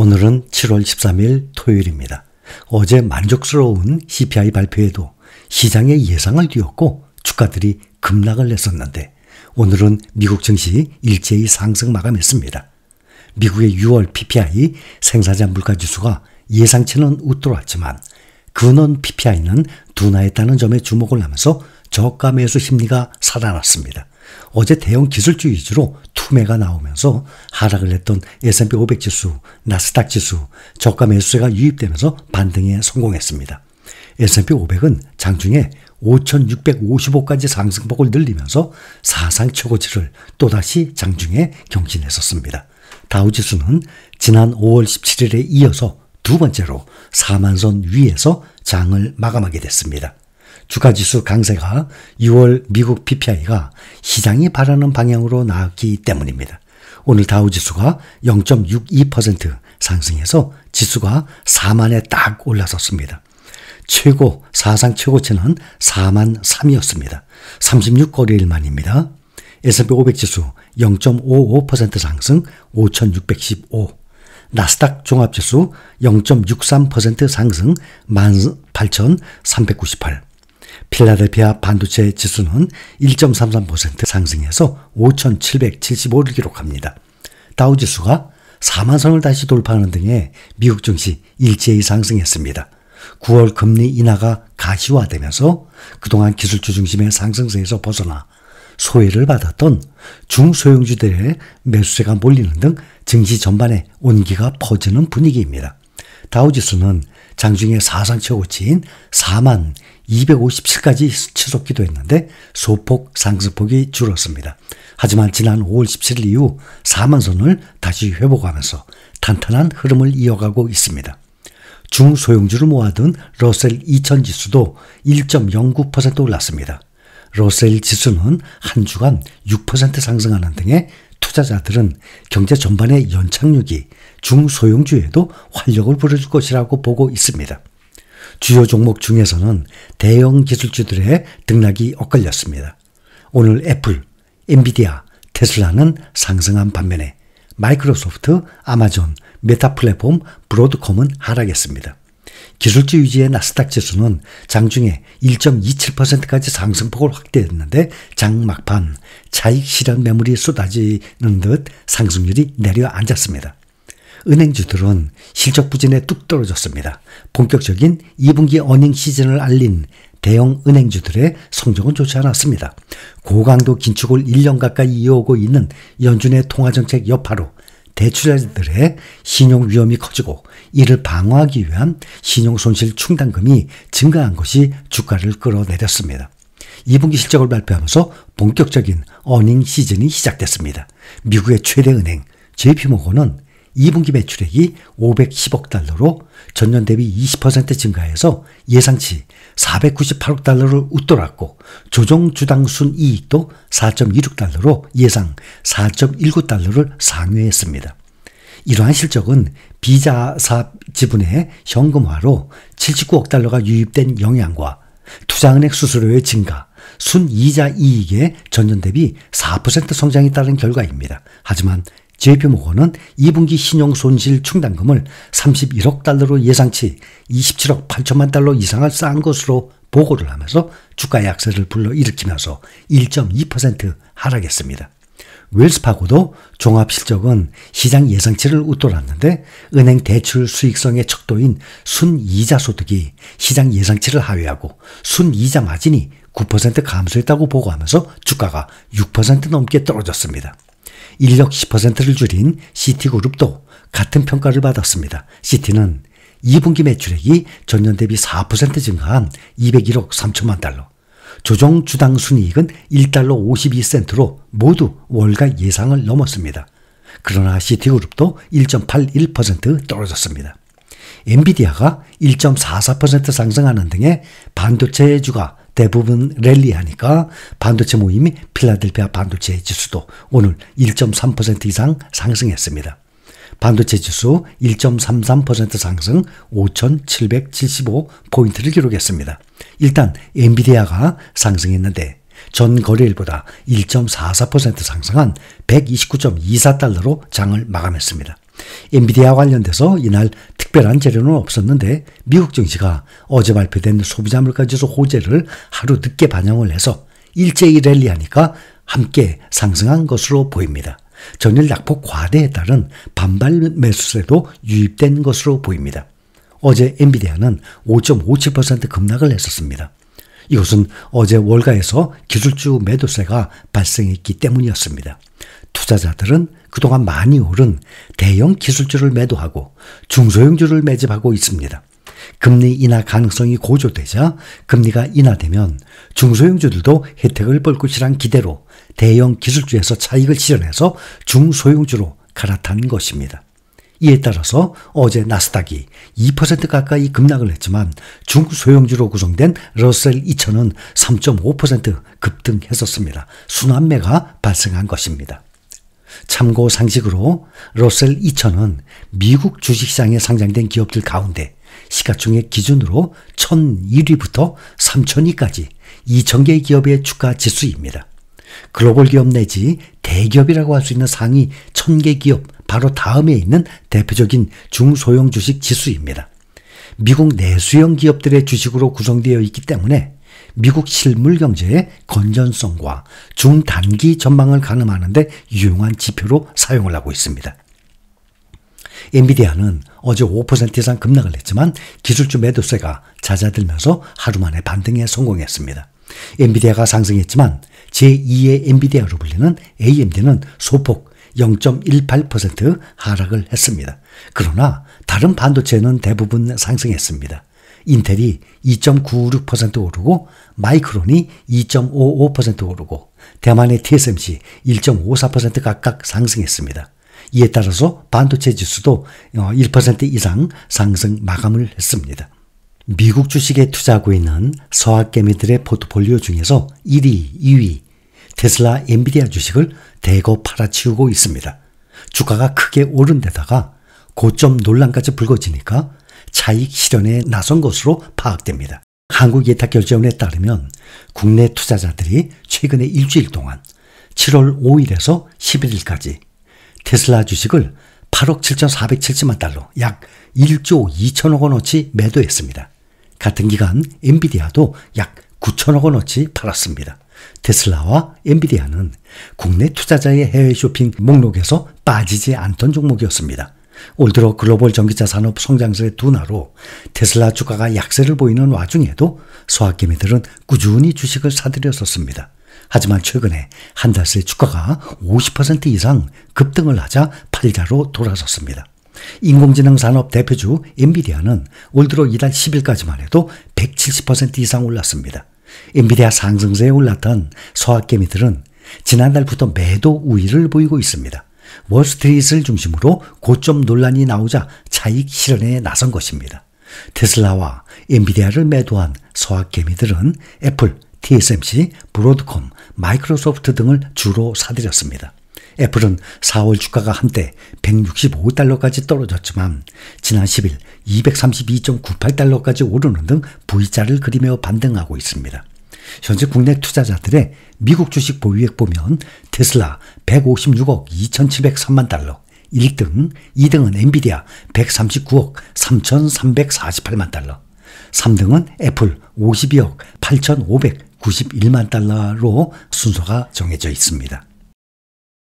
오늘은 7월 13일 토요일입니다. 어제 만족스러운 CPI 발표에도 시장의 예상을 뒤엎고 주가들이 급락을 했었는데 오늘은 미국 증시 일제히 상승 마감했습니다. 미국의 6월 PPI 생산자 물가 지수가 예상치는 웃돌았지만 근원 PPI는 둔화했다는 점에 주목을 하면서 저가 매수 심리가 살아났습니다. 어제 대형 기술주 위주로 투매가 나오면서 하락을 했던 S&P 500 지수, 나스닥 지수, 저가 매수세가 유입되면서 반등에 성공했습니다. S&P 500은 장중에 5,655까지 상승폭을 늘리면서 사상 최고치를 또다시 장중에 경신했었습니다. 다우지수는 지난 5월 17일에 이어서 두 번째로 4만선 위에서 장을 마감하게 됐습니다. 주가지수 강세가 6월 미국 PPI가 시장이 바라는 방향으로 나왔기 때문입니다. 오늘 다우지수가 0.62% 상승해서 지수가 4만에 딱 올라섰습니다. 최고, 사상 최고치는 4만 3이었습니다. 36거래일 만입니다. S&P 500 지수 0.55% 상승 5,615. 나스닥 종합지수 0.63% 상승 18,398. 필라델피아 반도체 지수는 1.33% 상승해서 5,775를 기록합니다. 다우지수가 4만선을 다시 돌파하는 등의 미국 증시 일제히 상승했습니다. 9월 금리 인하가 가시화되면서 그동안 기술주 중심의 상승세에서 벗어나 소외를 받았던 중소형주들의 매수세가 몰리는 등 증시 전반에 온기가 퍼지는 분위기입니다. 다우지수는 장중에 사상 최고치인 4만 257까지 치솟 기도했는데 소폭 상승폭이 줄었습니다. 하지만 지난 5월 17일 이후 4만 선을 다시 회복하면서 탄탄한 흐름을 이어가고 있습니다. 중소형주를 모아둔 러셀 2000 지수도 1.09% 올랐습니다. 러셀 지수는 한 주간 6% 상승하는 등의 투자자들은 경제 전반의 연착륙이 중소형주에도 활력을 부려줄 것이라고 보고 있습니다. 주요 종목 중에서는 대형 기술주들의 등락이 엇갈렸습니다. 오늘 애플, 엔비디아, 테슬라는 상승한 반면에 마이크로소프트, 아마존, 메타 플랫폼, 브로드컴은 하락했습니다. 기술주 유지의 나스닥 지수는 장중에 1.27%까지 상승폭을 확대했는데 장 막판 자익 실현 매물이 쏟아지는 듯 상승률이 내려앉았습니다. 은행주들은 실적 부진에 뚝 떨어졌습니다. 본격적인 2분기 어닝 시즌을 알린 대형 은행주들의 성적은 좋지 않았습니다. 고강도 긴축을 1년 가까이 이어오고 있는 연준의 통화정책 여파로 대출자들의 신용 위험이 커지고 이를 방어하기 위한 신용 손실 충당금이 증가한 것이 주가를 끌어내렸습니다. 2분기 실적을 발표하면서 본격적인 어닝 시즌이 시작됐습니다. 미국의 최대 은행 JP모건은 2분기 매출액이 510억 달러로 전년 대비 20% 증가해서 예상치 498억 달러를 웃돌았고 조정 주당 순 이익도 4.26 달러로 예상 4.19 달러를 상회했습니다. 이러한 실적은 비자사 지분의 현금화로 79억 달러가 유입된 영향과 투자은행 수수료의 증가, 순이자 이익의 전년 대비 4% 성장이 따른 결과입니다. 하지만 JP모건은 2분기 신용손실 충당금을 31억 달러로 예상치 27억 8천만 달러 이상을 쌓은 것으로 보고를 하면서 주가 약세를 불러일으키면서 1.2% 하락했습니다. 웰스파고도 종합 실적은 시장 예상치를 웃돌았는데 은행 대출 수익성의 척도인 순이자 소득이 시장 예상치를 하회하고 순이자 마진이 9% 감소했다고 보고하면서 주가가 6% 넘게 떨어졌습니다. 인력 10%를 줄인 시티그룹도 같은 평가를 받았습니다. 시티는 2분기 매출액이 전년 대비 4% 증가한 201억 3천만 달러, 조정 주당 순이익은 1달러 52센트로 모두 월가 예상을 넘었습니다. 그러나 시티그룹도 1.81% 떨어졌습니다. 엔비디아가 1.44% 상승하는 등의 반도체 주가 대부분 랠리하니까 반도체 모임이 필라델피아 반도체 지수도 오늘 1.3% 이상 상승했습니다. 반도체 지수 1.33% 상승 5,775포인트를 기록했습니다. 일단 엔비디아가 상승했는데 전 거래일보다 1.44% 상승한 129.24달러로 장을 마감했습니다. 엔비디아 관련돼서 이날 특별한 재료는 없었는데 미국 증시가 어제 발표된 소비자 물가지수 호재를 하루 늦게 반영을 해서 일제히 랠리하니까 함께 상승한 것으로 보입니다. 전일 낙폭 과대에 따른 반발 매수세도 유입된 것으로 보입니다. 어제 엔비디아는 5.57% 급락을 했었습니다. 이것은 어제 월가에서 기술주 매도세가 발생했기 때문이었습니다. 투자자들은 그동안 많이 오른 대형 기술주를 매도하고 중소형주를 매집하고 있습니다. 금리 인하 가능성이 고조되자 금리가 인하되면 중소형주들도 혜택을 볼 것이란 기대로 대형 기술주에서 차익을 실현해서 중소형주로 갈아탄 것입니다. 이에 따라서 어제 나스닥이 2% 가까이 급락을 했지만 중소형주로 구성된 러셀 2000은 3.5% 급등했었습니다. 순환매가 발생한 것입니다. 참고 상식으로 로셀 2000은 미국 주식시장에 상장된 기업들 가운데 시가총액 기준으로 1001위부터 3000위까지 2000개의 기업의 주가 지수입니다. 글로벌 기업 내지 대기업이라고 할 수 있는 상위 1000개 기업 바로 다음에 있는 대표적인 중소형 주식 지수입니다. 미국 내수형 기업들의 주식으로 구성되어 있기 때문에 미국 실물 경제의 건전성과 중단기 전망을 가늠하는 데 유용한 지표로 사용을 하고 있습니다. 엔비디아는 어제 5% 이상 급락을 했지만 기술주 매도세가 잦아들면서 하루 만에 반등에 성공했습니다. 엔비디아가 상승했지만 제2의 엔비디아로 불리는 AMD는 소폭 0.18% 하락을 했습니다. 그러나 다른 반도체는 대부분 상승했습니다. 인텔이 2.96% 오르고 마이크론이 2.55% 오르고 대만의 TSMC 1.54% 각각 상승했습니다. 이에 따라서 반도체 지수도 1% 어, 이상 상승 마감을 했습니다. 미국 주식에 투자하고 있는 서학개미들의 포트폴리오 중에서 1위, 2위, 테슬라, 엔비디아 주식을 대거 팔아치우고 있습니다. 주가가 크게 오른 데다가 고점 논란까지 불거지니까 자익 실현에 나선 것으로 파악됩니다. 한국예탁결제원에 따르면 국내 투자자들이 최근에 일주일 동안 7월 5일에서 11일까지 테슬라 주식을 8억 7,470만 달러, 약 1조 2천억 원어치 매도했습니다. 같은 기간 엔비디아도 약 9천억 원어치 팔았습니다. 테슬라와 엔비디아는 국내 투자자의 해외 쇼핑 목록에서 빠지지 않던 종목이었습니다. 올 들어 글로벌 전기차 산업 성장세의 둔화로 테슬라 주가가 약세를 보이는 와중에도 소학개미들은 꾸준히 주식을 사들였었습니다. 하지만 최근에 한 달 새 주가가 50% 이상 급등을 하자 팔자로 돌아섰습니다. 인공지능 산업 대표주 엔비디아는 올 들어 이달 10일까지만 해도 170% 이상 올랐습니다. 엔비디아 상승세에 올랐던 소학개미들은 지난달부터 매도 우위를 보이고 있습니다. 월스트리트를 중심으로 고점 논란이 나오자 차익 실현에 나선 것입니다. 테슬라와 엔비디아를 매도한 서학 개미들은 애플, TSMC, 브로드콤, 마이크로소프트 등을 주로 사들였습니다. 애플은 4월 주가가 한때 165달러까지 떨어졌지만 지난 10일 232.98달러까지 오르는 등 V자를 그리며 반등하고 있습니다. 현재 국내 투자자들의 미국 주식 보유액 보면 테슬라 156억 2,703만 달러, 1등, 2등은 엔비디아 139억 3,348만 달러, 3등은 애플 52억 8,591만 달러로 순서가 정해져 있습니다.